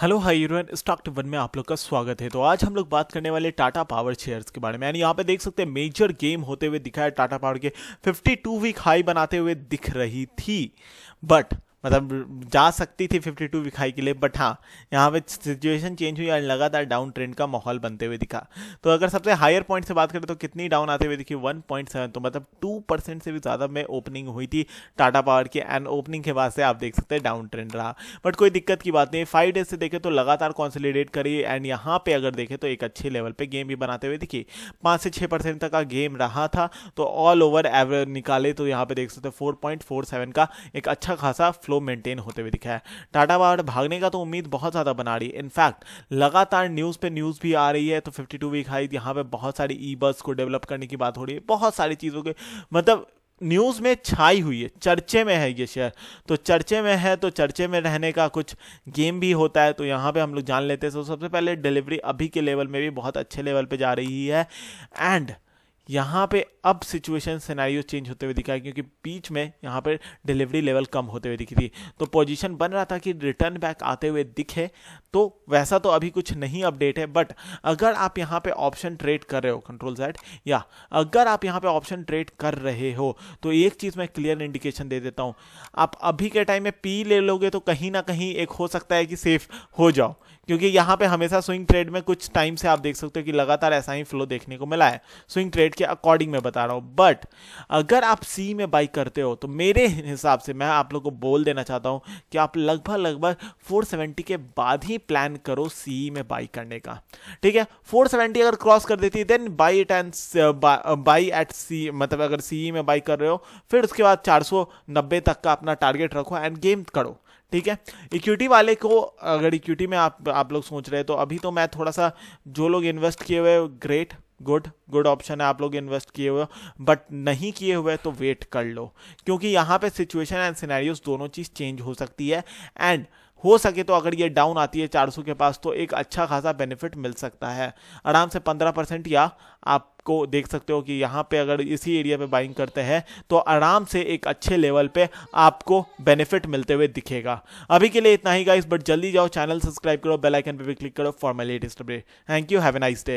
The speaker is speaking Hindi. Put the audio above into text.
हेलो हाई यूरोन स्टॉक वन में आप लोग का स्वागत है तो आज हम लोग बात करने वाले टाटा पावर शेयर्स के बारे में यानी यहाँ पे देख सकते हैं मेजर गेम होते हुए दिखाया है टाटा पावर के 52 वीक हाई बनाते हुए दिख रही थी बट मतलब जा सकती थी 52 टू विखाई के लिए बट हाँ यहाँ पे सिचुएशन चेंज हुई और लगातार डाउन ट्रेंड का माहौल बनते हुए दिखा तो अगर सबसे हायर पॉइंट से बात करें तो कितनी डाउन आते हुए दिखी 1.7 तो मतलब 2 परसेंट से भी ज़्यादा में ओपनिंग हुई थी टाटा पावर की एंड ओपनिंग के बाद से आप देख सकते हैं डाउन ट्रेंड रहा बट कोई दिक्कत की बात नहीं फाइव डेज से देखें तो लगातार कॉन्सोलीडेट करी एंड यहाँ पर अगर देखें तो एक अच्छे लेवल पर गेम भी बनाते हुए दिखी पाँच से छः परसेंट तक का गेम रहा था तो ऑल ओवर एवरेज निकाले तो यहाँ पर देख सकते फोर पॉइंट फोर सेवन का एक अच्छा खासा फ्लो मेंटेन होते हुए दिखा है टाटा पावर भागने का तो उम्मीद बहुत ज़्यादा बना रही है इनफैक्ट लगातार न्यूज़ पे न्यूज़ भी आ रही है तो फिफ्टी टू वीक हाई यहाँ पे बहुत सारी ई बस को डेवलप करने की बात हो रही है बहुत सारी चीज़ों के मतलब न्यूज़ में छाई हुई है चर्चे में है ये शेयर तो चर्चे में है तो चर्चे में रहने का कुछ गेम भी होता है तो यहाँ पे हम लोग जान लेते हैं तो सबसे पहले डिलीवरी अभी के लेवल में भी बहुत अच्छे लेवल पे जा रही है एंड यहाँ पे अब सिचुएशन सिनेरियो चेंज होते हुए दिखा है क्योंकि बीच में यहाँ पर डिलीवरी लेवल कम होते हुए दिखी थी तो पोजीशन बन रहा था कि रिटर्न बैक आते हुए दिखे तो वैसा तो अभी कुछ नहीं अपडेट है बट अगर आप यहाँ पे ऑप्शन ट्रेड कर रहे हो कंट्रोल सेट या अगर आप यहाँ पे ऑप्शन ट्रेड कर रहे हो तो एक चीज़ मैं क्लियर इंडिकेशन दे देता हूँ आप अभी के टाइम में पी ले लोगे तो कहीं ना कहीं एक हो सकता है कि सेफ हो जाओ क्योंकि यहाँ पे हमेशा स्विंग ट्रेड में कुछ टाइम से आप देख सकते हो कि लगातार ऐसा ही फ्लो देखने को मिला है स्विंग ट्रेड के अकॉर्डिंग मैं बता रहा हूँ बट अगर आप सी में बाई करते हो तो मेरे हिसाब से मैं आप लोग को बोल देना चाहता हूँ कि आप लगभग लगभग 470 के बाद ही प्लान करो सी में बाई करने का ठीक है फोर अगर क्रॉस कर देती है then buy at and buy at C मतलब अगर सी में बाई कर रहे हो फिर उसके बाद चार तक का अपना टारगेट रखो एंड गेम करो ठीक है इक्विटी वाले को अगर इक्विटी में आप आप लोग सोच रहे हैं तो अभी तो मैं थोड़ा सा जो लोग इन्वेस्ट किए हुए ग्रेट गुड गुड ऑप्शन है आप लोग इन्वेस्ट किए हुए बट नहीं किए हुए तो वेट कर लो क्योंकि यहाँ पे सिचुएशन एंड सिनेरियोस दोनों चीज़ चेंज हो सकती है एंड हो सके तो अगर ये डाउन आती है 400 के पास तो एक अच्छा खासा बेनिफिट मिल सकता है आराम से 15 परसेंट या आपको देख सकते हो कि यहाँ पे अगर इसी एरिया पे बाइंग करते हैं तो आराम से एक अच्छे लेवल पे आपको बेनिफिट मिलते हुए दिखेगा अभी के लिए इतना ही गाइस बट जल्दी जाओ चैनल सब्सक्राइब करो बेल आइकन पे भी क्लिक करो for my latest update thank you have a nice day